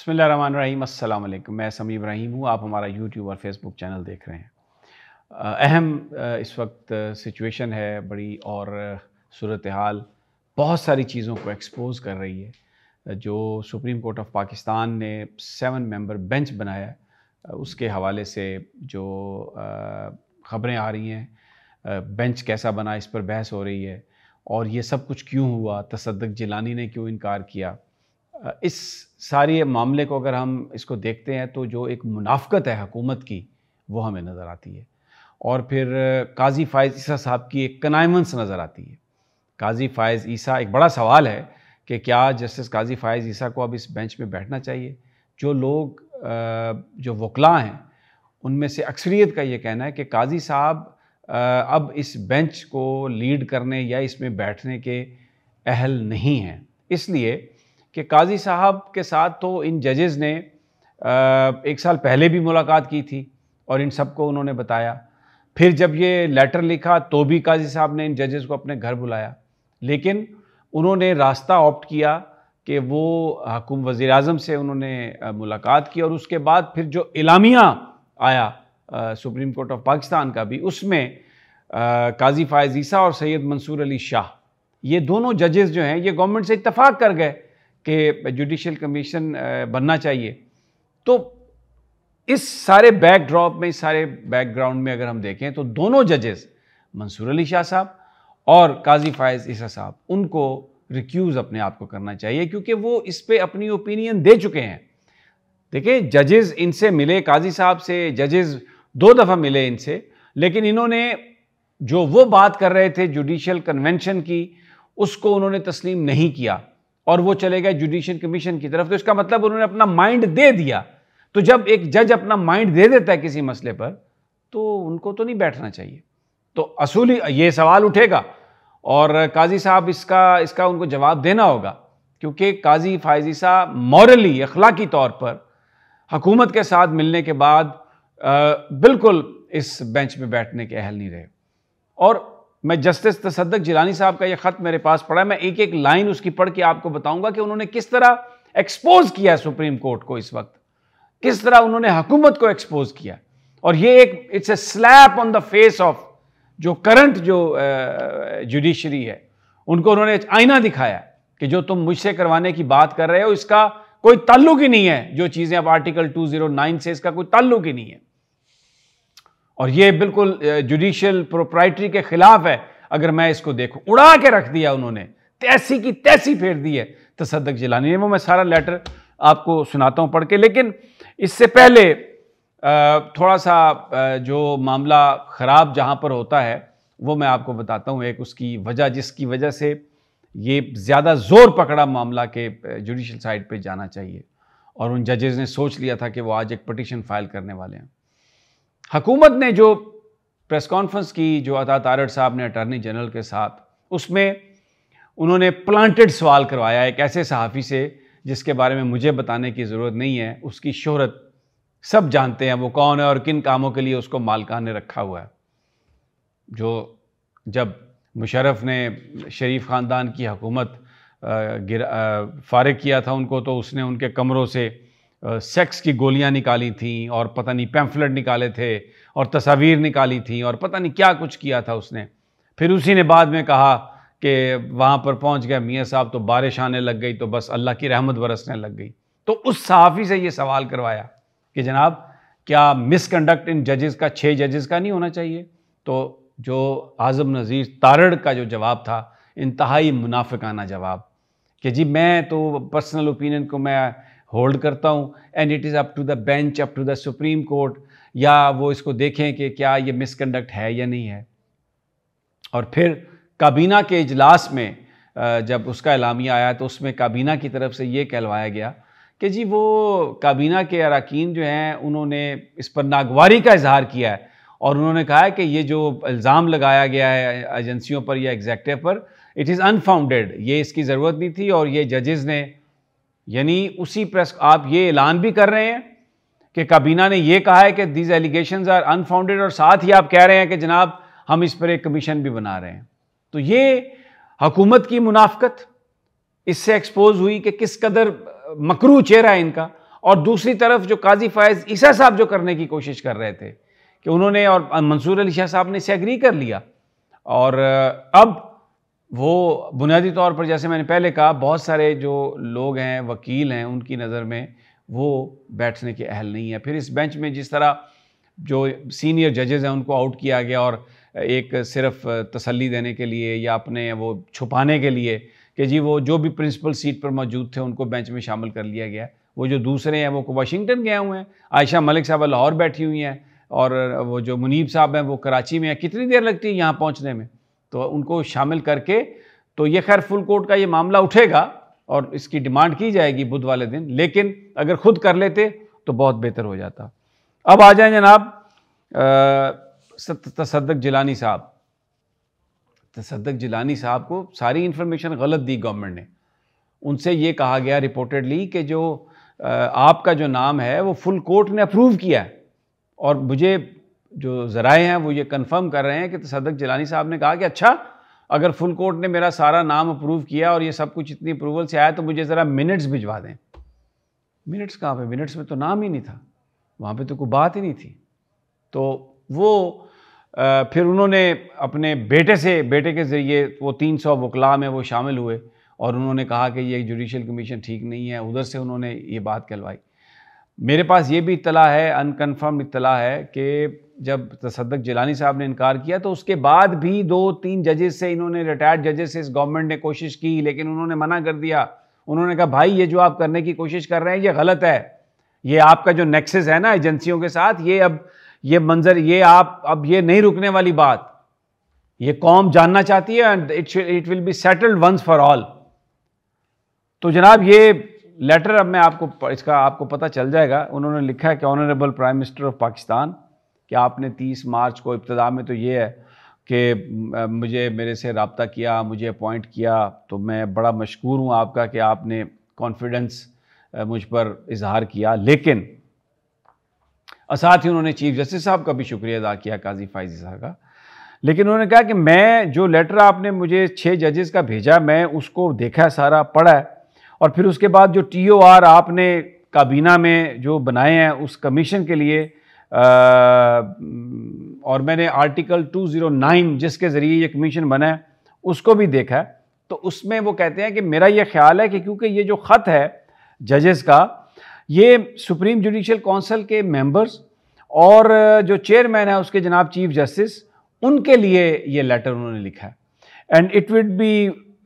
अस्सलाम वालेकुम मैं समी इब्राहिम हूँ आप हमारा यूट्यूब और फेसबुक चैनल देख रहे हैं अहम इस वक्त सिचुएशन है बड़ी और सूरत हाल बहुत सारी चीज़ों को एक्सपोज कर रही है जो सुप्रीम कोर्ट ऑफ पाकिस्तान ने सेवन मेंबर बेंच बनाया उसके हवाले से जो ख़बरें आ रही हैं बेंच कैसा बना इस पर बहस हो रही है और ये सब कुछ क्यों हुआ तसदक जिलानी ने क्यों इनकार किया इस सारे मामले को अगर हम इसको देखते हैं तो जो एक मुनाफ्त है हकूमत की वो हमें नज़र आती है और फिर काजी फ़ायज़ ईसा साहब की एक कनाइमेंस नज़र आती है काजी फ़ायज़ ईसा एक बड़ा सवाल है कि क्या जस्टिस काजी फ़ायज़ ईसा को अब इस बेंच में बैठना चाहिए जो लोग जो वकला हैं उनमें से अक्सरियत का ये कहना है कि काजी साहब अब इस बेंच को लीड करने या इसमें बैठने के अहल नहीं हैं इसलिए कि काजी साहब के साथ तो इन जजेज़ ने एक साल पहले भी मुलाकात की थी और इन सबको उन्होंने बताया फिर जब ये लेटर लिखा तो भी काजी साहब ने इन जजेस को अपने घर बुलाया लेकिन उन्होंने रास्ता ऑप्ट किया कि वो हकुम वज़ी अजम से उन्होंने मुलाकात की और उसके बाद फिर जो इलामिया आया आ, सुप्रीम कोर्ट ऑफ पाकिस्तान का भी उसमें काजी फ़ायज़ ईसा और सैयद मंसूर अली शाह ये दोनों जजेस जो हैं ये गवर्नमेंट से इतफ़ाक़ कर गए कि जुडिशल कमीशन बनना चाहिए तो इस सारे बैकड्रॉप में इस सारे बैकग्राउंड में अगर हम देखें तो दोनों जजेस मंसूर अली शाह साहब और काजी फायज ईसा साहब उनको रिक्यूज़ अपने आप को करना चाहिए क्योंकि वो इस पर अपनी ओपिनियन दे चुके हैं देखिए जजेस इनसे मिले काजी साहब से जजेस दो दफ़ा मिले इनसे लेकिन इन्होंने जो वो बात कर रहे थे जुडिशल कन्वेंशन की उसको उन्होंने तस्लीम नहीं किया और वो चले गए जुडिशियल कमीशन की तरफ तो इसका मतलब उन्होंने अपना माइंड दे दिया तो जब एक जज अपना माइंड दे देता है किसी मसले पर तो उनको तो नहीं बैठना चाहिए तो असूली ये सवाल उठेगा और काजी साहब इसका इसका उनको जवाब देना होगा क्योंकि काजी फायजी साहब मॉरली अखलाकी तौर पर हकूमत के साथ मिलने के बाद आ, बिल्कुल इस बेंच में बैठने के अहल नहीं रहे और मैं जस्टिस तसदक जिलानी साहब का यह ख़त मेरे पास पड़ा है मैं एक एक लाइन उसकी पढ़ के आपको बताऊंगा कि उन्होंने किस तरह एक्सपोज किया है सुप्रीम कोर्ट को इस वक्त किस तरह उन्होंने हुकूमत को एक्सपोज किया और ये एक it's a slap on the face of जो करंट जो जुडिशरी है उनको उन्होंने आईना दिखाया कि जो तुम मुझसे करवाने की बात कर रहे हो इसका कोई ताल्लुक ही नहीं है जो चीज़ें अब आर्टिकल 209 से इसका कोई ताल्लुक ही नहीं है और ये बिल्कुल जुडिशल प्रोप्राइटरी के खिलाफ है अगर मैं इसको देखूं उड़ा के रख दिया उन्होंने तैसी की तैसी फेर दी है तसदक तो जिलानी ने वो मैं सारा लेटर आपको सुनाता हूँ पढ़ के लेकिन इससे पहले थोड़ा सा जो मामला ख़राब जहाँ पर होता है वो मैं आपको बताता हूँ एक उसकी वजह जिसकी वजह से ये ज़्यादा ज़ोर पकड़ा मामला के जुडिशल साइड पर जाना चाहिए और उन जजेज़ ने सोच लिया था कि वो आज एक पटिशन फाइल करने वाले हैं हुकूमत ने जो प्रेस कॉन्फ्रेंस की जो अता तारड़ साहब ने अटॉर्नी जनरल के साथ उसमें उन्होंने प्लांटेड सवाल करवाया एक ऐसे सहाफ़ी से जिसके बारे में मुझे बताने की ज़रूरत नहीं है उसकी शोहरत सब जानते हैं वो कौन है और किन कामों के लिए उसको मालकान ने रखा हुआ है जो जब मुशरफ ने शरीफ ख़ानदान की हकूमत फारग किया था उनको तो उसने उनके कमरों से सेक्स की गोलियां निकाली थी और पता नहीं पैम्फलेट निकाले थे और तस्वीर निकाली थी और पता नहीं क्या कुछ किया था उसने फिर उसी ने बाद में कहा कि वहाँ पर पहुँच गया मियाँ साहब तो बारिश आने लग गई तो बस अल्लाह की रहमत बरसने लग गई तो उस सहाफ़ी से ये सवाल करवाया कि जनाब क्या मिसकंडक्ट इन जजेस का छः जजेस का नहीं होना चाहिए तो जो आज़म नज़ीर तारड़ का जो जवाब था इंतहाई मुनाफिकाना जवाब कि जी मैं तो पर्सनल ओपिनियन को मैं होल्ड करता हूँ and it is up to the bench up to the supreme court या वो इसको देखें कि क्या ये मिसकंडक्ट है या नहीं है और फिर काबीना के इजलास में जब उसका इलामिया आया तो उसमें काबीना की तरफ से ये कहलवाया गया कि जी वो काबीना के अरकान जो हैं उन्होंने इस पर नागवारी का इजहार किया है और उन्होंने कहा है कि ये जो इल्ज़ाम लगाया गया है एजेंसियों पर या एग्जैक्टिव पर इट इज़ अनफाउंडेड ये इसकी ज़रूरत नहीं थी और ये जजेज़ ने यानी उसी प्रेस आप ये ऐलान भी कर रहे हैं कि काबीना ने यह कहा है कि दीज एलिगेशन आर अनफाउंडेड और साथ ही आप कह रहे हैं कि जनाब हम इस पर एक कमीशन भी बना रहे हैं तो ये हकूमत की मुनाफ्त इससे एक्सपोज हुई कि किस कदर मकरू चेहरा है इनका और दूसरी तरफ जो काजी फायज ईसा साहब जो करने की कोशिश कर रहे थे कि उन्होंने और मंसूर अली शाह साहब ने इसे एग्री कर लिया और अब वो बुनियादी तौर पर जैसे मैंने पहले कहा बहुत सारे जो लोग हैं वकील हैं उनकी नज़र में वो बैठने के अहल नहीं है फिर इस बेंच में जिस तरह जो सीनियर जजेज़ हैं उनको आउट किया गया और एक सिर्फ तसल्ली देने के लिए या अपने वो छुपाने के लिए कि जी वो जो भी प्रिंसिपल सीट पर मौजूद थे उनको बेंच में शामिल कर लिया गया वो जो दूसरे हैं वो वाशिंगटन गए हुए हैं आयशा मलिक साहब लाहौर बैठी हुई हैं और वो जो मुनीब साहब हैं वो कराची में हैं कितनी देर लगती है यहाँ पहुँचने में तो उनको शामिल करके तो ये खैर फुल कोर्ट का ये मामला उठेगा और इसकी डिमांड की जाएगी बुध वाले दिन लेकिन अगर खुद कर लेते तो बहुत बेहतर हो जाता अब आ जाए जनाब तसदक जिलानी साहब तसदक जिलानी साहब को सारी इंफॉर्मेशन गलत दी गवर्नमेंट ने उनसे ये कहा गया रिपोर्टेडली कि जो आपका जो नाम है वो फुल कोर्ट ने अप्रूव किया है और मुझे जो ज़राए हैं वो ये कंफर्म कर रहे हैं कि तसदक जिलानी साहब ने कहा कि अच्छा अगर फुल कोर्ट ने मेरा सारा नाम अप्रूव किया और ये सब कुछ इतनी अप्रूवल से आया तो मुझे ज़रा मिनट्स भिजवा दें मिनट्स कहाँ पे मिनट्स में तो नाम ही नहीं था वहाँ पे तो कोई बात ही नहीं थी तो वो आ, फिर उन्होंने अपने बेटे से बेटे के ज़रिए वो तीन सौ वकला में वो शामिल हुए और उन्होंने कहा कि ये जुडिशल कमीशन ठीक नहीं है उधर से उन्होंने ये बात कहलवाई मेरे पास ये भी इतला है अनकन्फर्म इतला है कि जब तसदक जिलानी साहब ने इनकार किया तो उसके बाद भी दो तीन जजेस से इन्होंने रिटायर्ड जजेस से इस गवर्नमेंट ने कोशिश की लेकिन उन्होंने मना कर दिया उन्होंने कहा भाई ये जो आप करने की कोशिश कर रहे हैं ये गलत है ये आपका जो नेक्सेस है ना एजेंसियों के साथ ये अब ये मंजर ये आप अब ये नहीं रुकने वाली बात ये कौम जानना चाहती है and it it will be settled once for all तो जनाब ये लेटर अब मैं आपको इसका आपको पता चल जाएगा उन्होंने लिखा है कि honourable prime minister of Pakistan कि आपने 30 मार्च को इब्तदा में तो ये है कि मुझे मेरे से रबता किया मुझे अपॉइंट किया तो मैं बड़ा मशहूर हूँ आपका कि आपने कॉन्फिडेंस मुझ पर इजहार किया लेकिन साथ ही उन्होंने चीफ जस्टिस साहब का भी शुक्रिया अदा किया काजी फ़ायजी साहब का लेकिन उन्होंने कहा कि मैं जो लेटर आपने मुझे छः जजेस का भेजा मैं उसको देखा है सारा पढ़ा है और फिर उसके बाद जो टी ओ आर आपने काबीना में जो बनाए हैं उस कमीशन के लिए और मैंने आर्टिकल 209 जिसके ज़रिए ये कमीशन बना है उसको भी देखा है तो उसमें वो कहते हैं कि मेरा ये ख्याल है कि क्योंकि ये जो ख़त है जजेस का ये सुप्रीम जुडिशल काउंसिल के मेंबर्स और जो चेयरमैन है उसके जनाब चीफ जस्टिस उनके लिए ये लेटर उन्होंने लिखा है and it would be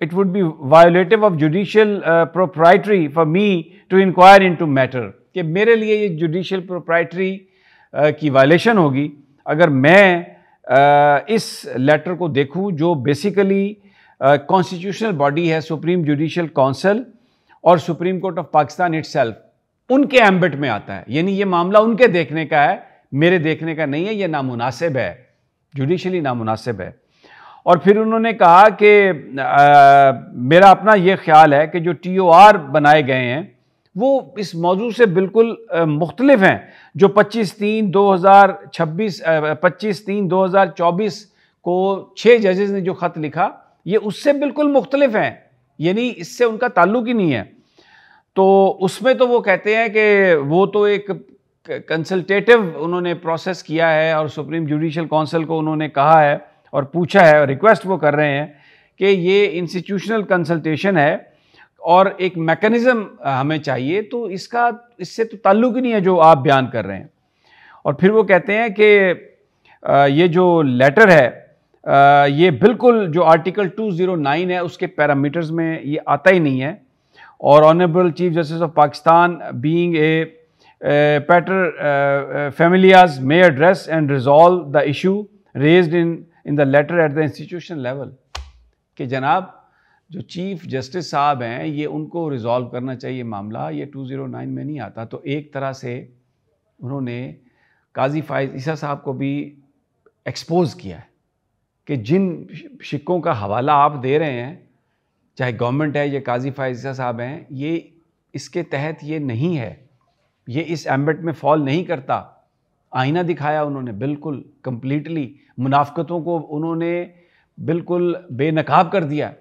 it would be violative of judicial proprietary for me to inquire into matter कि मेरे लिए ये जुडिशियल प्रोप्राइटरी की वायलेशन होगी अगर मैं इस लेटर को देखूं जो बेसिकली कॉन्स्टिट्यूशनल बॉडी है सुप्रीम जुडिशल काउंसिल और supreme court of Pakistan it उनके एम्बिट में आता है यानी ये मामला उनके देखने का है मेरे देखने का नहीं है ये नामुनासिब है जुडिशली नामुनासिब है और फिर उन्होंने कहा कि मेरा अपना ये ख्याल है कि जो टी ओ आर बनाए गए हैं वो इस मौजू से बिल्कुल मुख्तलिफ हैं जो 25 तीन 2026 25 तीन 2024 को छः जजेज़ ने जो ख़त लिखा ये उससे बिल्कुल मुख्तलिफ हैं यानी इससे उनका ताल्लुक ही नहीं है तो उसमें तो वो कहते हैं कि वो तो एक कंसल्टेटिव उन्होंने प्रोसेस किया है और सुप्रीम जुडिशल काउंसिल को उन्होंने कहा है और पूछा है और रिक्वेस्ट वो कर रहे हैं कि ये इंस्टीट्यूशनल कंसल्टेशन है और एक मैकेनिज़्म हमें चाहिए तो इसका इससे तो ताल्लुक ही नहीं है जो आप बयान कर रहे हैं और फिर वो कहते हैं कि ये जो लेटर है ये बिल्कुल जो आर्टिकल 209 है उसके पैरामीटर्स में ये आता ही नहीं है और honourable chief justice of Pakistan being a pater familias may address and resolve the issue raised in in the letter at the institution level कि जनाब जो चीफ जस्टिस साहब हैं ये उनको रिज़ॉल्व करना चाहिए मामला ये 209 में नहीं आता तो एक तरह से उन्होंने काजी फायज ईसा साहब को भी एक्सपोज़ किया है कि जिन शिक्कों का हवाला आप दे रहे हैं चाहे गवर्नमेंट है या काजी ईसा साहब हैं ये इसके तहत ये नहीं है ये इस एम्बेट में फॉल नहीं करता आईना दिखाया उन्होंने बिल्कुल कम्प्लीटली मुनाफ्तों को उन्होंने बिल्कुल बेनकाब कर दिया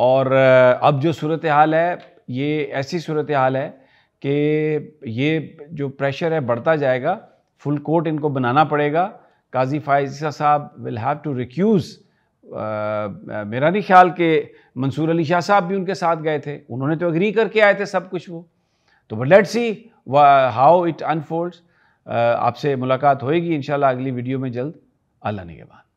और अब जो सूरत हाल है ये ऐसी सूरत हाल है कि ये जो प्रेशर है बढ़ता जाएगा फुल कोर्ट इनको बनाना पड़ेगा काजी फायजा साहब विल हैव टू रिक्यूज़ मेरा नहीं ख्याल कि मंसूर अली शाह साहब भी उनके साथ गए थे उन्होंने तो एग्री करके आए थे सब कुछ वो तो but let see how it unfolds आपसे मुलाकात होएगी इन अगली वीडियो में जल्द अल्लाह ने के बाद